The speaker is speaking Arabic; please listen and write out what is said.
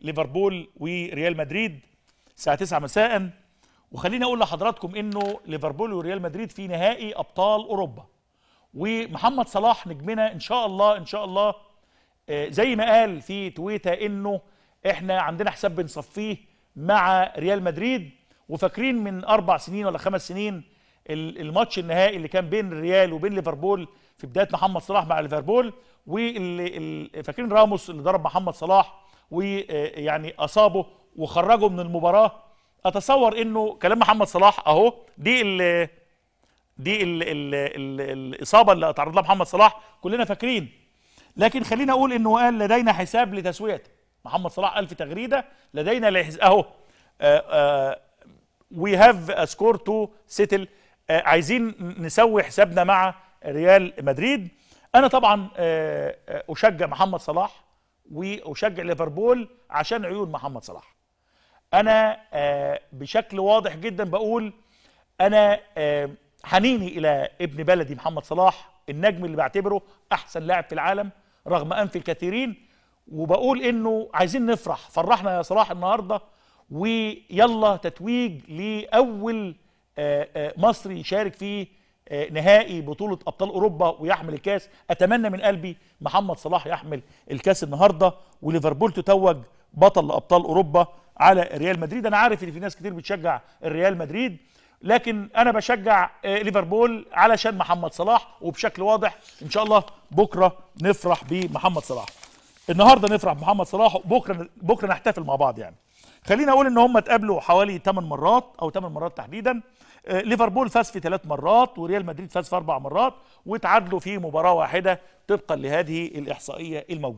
ليفربول وريال مدريد الساعه 9 مساء وخليني اقول لحضراتكم انه ليفربول وريال مدريد في نهائي ابطال اوروبا ومحمد صلاح نجمنا ان شاء الله ان شاء الله آه، زي ما قال في تويتر انه احنا عندنا حساب بنصفيه مع ريال مدريد وفاكرين من اربع سنين ولا خمس سنين الماتش النهائي اللي كان بين الريال وبين ليفربول في بدايه محمد صلاح مع ليفربول وفاكرين راموس اللي ضرب محمد صلاح ويعني اصابه وخرجه من المباراه اتصور انه كلام محمد صلاح اهو دي الـ دي الـ الـ الـ الاصابه اللي اتعرض لها محمد صلاح كلنا فاكرين لكن خلينا اقول انه قال لدينا حساب لتسويته محمد صلاح قال في تغريده لدينا لحز... اهو وي هاف سكور تو سيتل عايزين نسوي حسابنا مع ريال مدريد انا طبعا آه، آه، اشجع محمد صلاح واشجع ليفربول عشان عيون محمد صلاح انا آه، بشكل واضح جدا بقول انا حنيني آه، الى ابن بلدي محمد صلاح النجم اللي بعتبره احسن لاعب في العالم رغم انف الكثيرين وبقول انه عايزين نفرح فرحنا يا صلاح النهارده ويلا تتويج لاول آه، مصري يشارك فيه آه، نهائي بطولة أبطال أوروبا ويحمل الكاس أتمنى من قلبي محمد صلاح يحمل الكاس النهاردة وليفربول تتوج بطل أبطال أوروبا على ريال مدريد أنا عارف إن في ناس كتير بتشجع الريال مدريد لكن أنا بشجع آه، ليفربول علشان محمد صلاح وبشكل واضح إن شاء الله بكرة نفرح بمحمد صلاح النهاردة نفرح بمحمد صلاح بكرة بكرة نحتفل مع بعض يعني خلينا اقول ان هم اتقابلوا حوالي 8 مرات او 8 مرات تحديدا آه، ليفربول فاز في ثلاث مرات وريال مدريد فاز في اربع مرات وتعادلوا في مباراه واحده طبقا لهذه الاحصائيه الموجوده